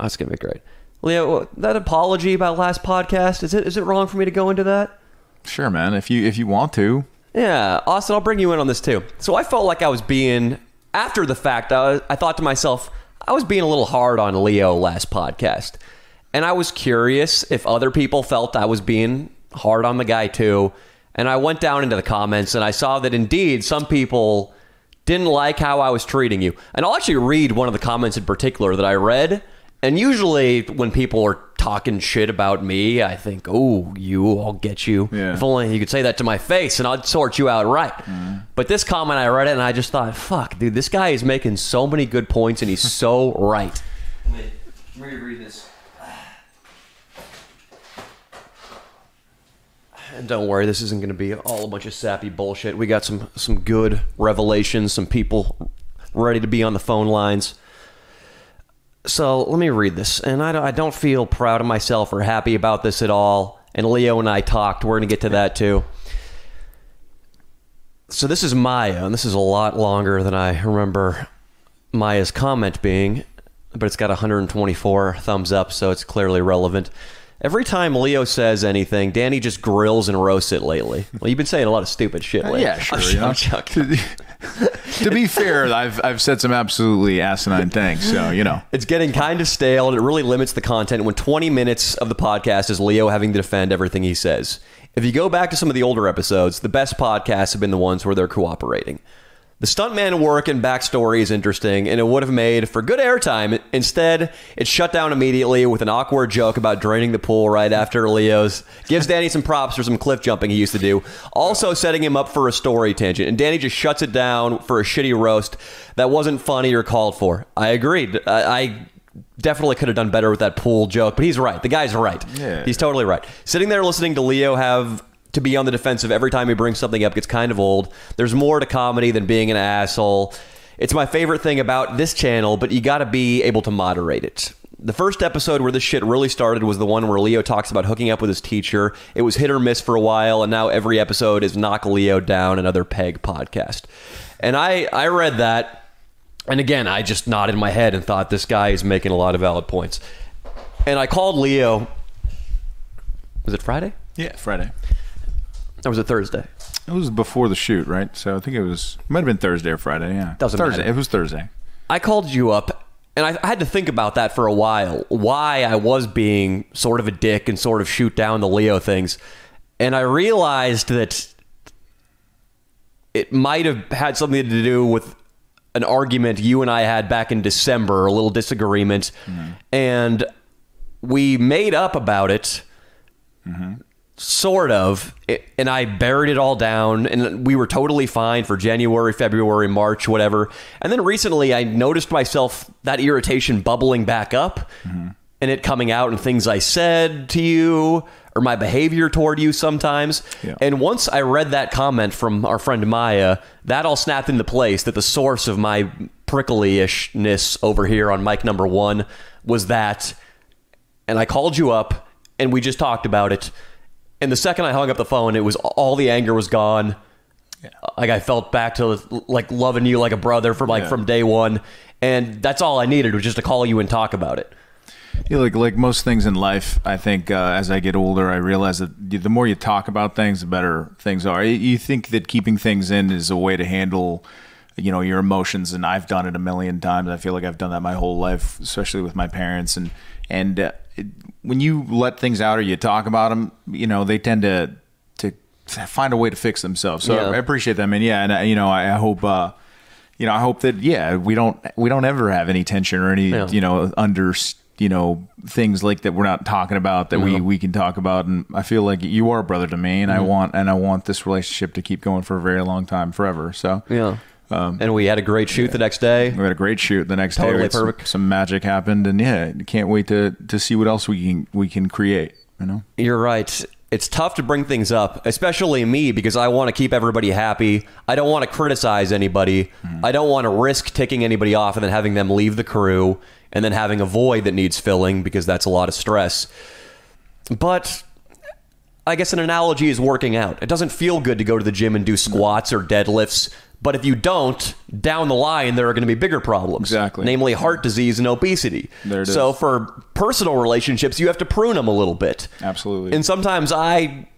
Oh, it's gonna be great. Leo, that apology about last podcast is it is it wrong for me to go into that? Sure, man. If you if you want to. Yeah, Austin, I'll bring you in on this too. So I felt like I was being after the fact. I, was, I thought to myself, I was being a little hard on Leo last podcast, and I was curious if other people felt I was being hard on the guy too. And I went down into the comments and I saw that indeed some people didn't like how I was treating you. And I'll actually read one of the comments in particular that I read and usually, when people are talking shit about me, I think, oh, you, I'll get you. Yeah. If only you could say that to my face and I'd sort you out right. Mm. But this comment, I read it and I just thought, fuck, dude, this guy is making so many good points and he's so right. Wait, i read this. And don't worry, this isn't going to be all a bunch of sappy bullshit. We got some some good revelations, some people ready to be on the phone lines. So let me read this. And I don't, I don't feel proud of myself or happy about this at all. And Leo and I talked. We're going to get to that too. So this is Maya, and this is a lot longer than I remember Maya's comment being, but it's got 124 thumbs up, so it's clearly relevant. Every time Leo says anything, Danny just grills and roasts it lately. Well, you've been saying a lot of stupid shit uh, lately. yeah, sure. Yeah. to be fair, I've, I've said some absolutely asinine things, so you know it's getting kind of stale, and it really limits the content. When 20 minutes of the podcast is Leo having to defend everything he says. If you go back to some of the older episodes, the best podcasts have been the ones where they're cooperating. The stuntman work and backstory is interesting, and it would have made for good airtime. Instead, it shut down immediately with an awkward joke about draining the pool right after Leo's. Gives Danny some props for some cliff jumping he used to do. Also, setting him up for a story tangent, and Danny just shuts it down for a shitty roast that wasn't funny or called for. I agreed. I, I definitely could have done better with that pool joke, but he's right. The guy's right. Yeah. He's totally right. Sitting there listening to Leo have to be on the defensive every time he brings something up gets kind of old. There's more to comedy than being an asshole. It's my favorite thing about this channel, but you got to be able to moderate it. The first episode where this shit really started was the one where Leo talks about hooking up with his teacher. It was hit or miss for a while, and now every episode is Knock Leo Down, another Peg podcast. And I, I read that, and again, I just nodded my head and thought this guy is making a lot of valid points. And I called Leo. Was it Friday? Yeah, Friday. That was a Thursday. It was before the shoot, right? So I think it was might have been Thursday or Friday. Yeah, doesn't Thursday. Matter. It was Thursday. I called you up, and I, I had to think about that for a while. Why I was being sort of a dick and sort of shoot down the Leo things, and I realized that it might have had something to do with an argument you and I had back in December, a little disagreement, mm-hmm. and we made up about it. Mm-hmm sort of it, and i buried it all down and we were totally fine for january february march whatever and then recently i noticed myself that irritation bubbling back up mm-hmm. and it coming out in things i said to you or my behavior toward you sometimes yeah. and once i read that comment from our friend maya that all snapped into place that the source of my prickly-ishness over here on mic number one was that and i called you up and we just talked about it and the second I hung up the phone, it was all the anger was gone. Yeah. Like I felt back to like loving you like a brother from like yeah. from day one, and that's all I needed was just to call you and talk about it. Yeah, like like most things in life, I think uh, as I get older, I realize that the more you talk about things, the better things are. You think that keeping things in is a way to handle, you know, your emotions, and I've done it a million times. I feel like I've done that my whole life, especially with my parents, and and uh, when you let things out or you talk about them, you know, they tend to to find a way to fix themselves. So yeah. I appreciate them, and yeah, and uh, you know, I, hope. Uh, you know, I hope that yeah, we don't we don't ever have any tension or any yeah. you know under you know things like that we're not talking about that we we can talk about and i feel like you are a brother to me and mm -hmm. i mm-hmm. want and i want this relationship to keep going for a very long time forever so yeah um, and we had a great shoot yeah. the next day. We had a great shoot the next totally day. Totally perfect. Some, some, magic happened, and yeah, can't wait to to see what else we can we can create. You know, you're right. It's tough to bring things up, especially me, because I want to keep everybody happy. I don't want to criticize anybody. Mm. I don't want to risk taking anybody off and then having them leave the crew and then having a void that needs filling because that's a lot of stress. But I guess an analogy is working out. It doesn't feel good to go to the gym and do squats or deadlifts but if you don't, down the line, there are going to be bigger problems. Exactly. Namely, heart disease and obesity. There it so, is. for personal relationships, you have to prune them a little bit. Absolutely. And sometimes I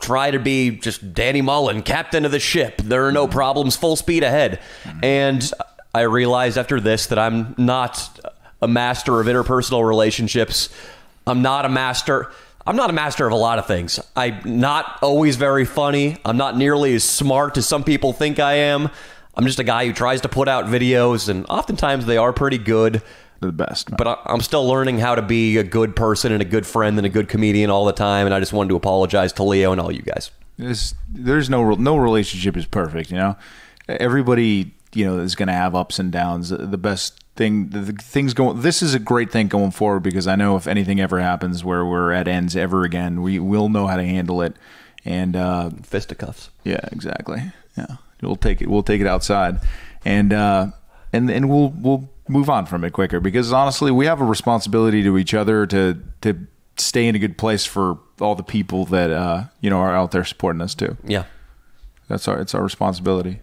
try to be just Danny Mullen, captain of the ship. There are no mm-hmm. problems, full speed ahead. Mm-hmm. And I realized after this that I'm not a master of interpersonal relationships. I'm not a master I'm not a master of a lot of things. I'm not always very funny. I'm not nearly as smart as some people think I am. I'm just a guy who tries to put out videos, and oftentimes they are pretty good. They're the best. Man. But I, am still learning how to be a good person and a good friend and a good comedian all the time. And I just wanted to apologize to Leo and all you guys. There's, there's no no relationship is perfect. You know, everybody you know is going to have ups and downs. The best thing the, the things going this is a great thing going forward because I know if anything ever happens where we're at ends ever again, we will know how to handle it and uh fisticuffs. Yeah, exactly. Yeah. We'll take it we'll take it outside. And uh and and we'll we'll move on from it quicker because honestly, we have a responsibility to each other to to stay in a good place for all the people that uh, you know are out there supporting us too. Yeah, that's our it's our responsibility.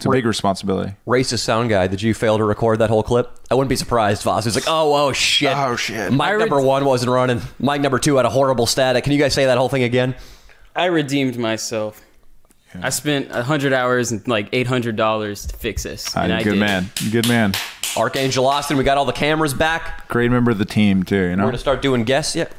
It's a big responsibility. Racist sound guy. Did you fail to record that whole clip? I wouldn't be surprised, Voss. He's like, oh, oh, shit. Oh, shit. Mic number one wasn't running. Mic number two had a horrible static. Can you guys say that whole thing again? I redeemed myself. Yeah. I spent 100 hours and like $800 to fix this. Ah, and I good did. man. Good man. Archangel Austin, we got all the cameras back. Great member of the team, too. You know? We're going to start doing guests. Yep.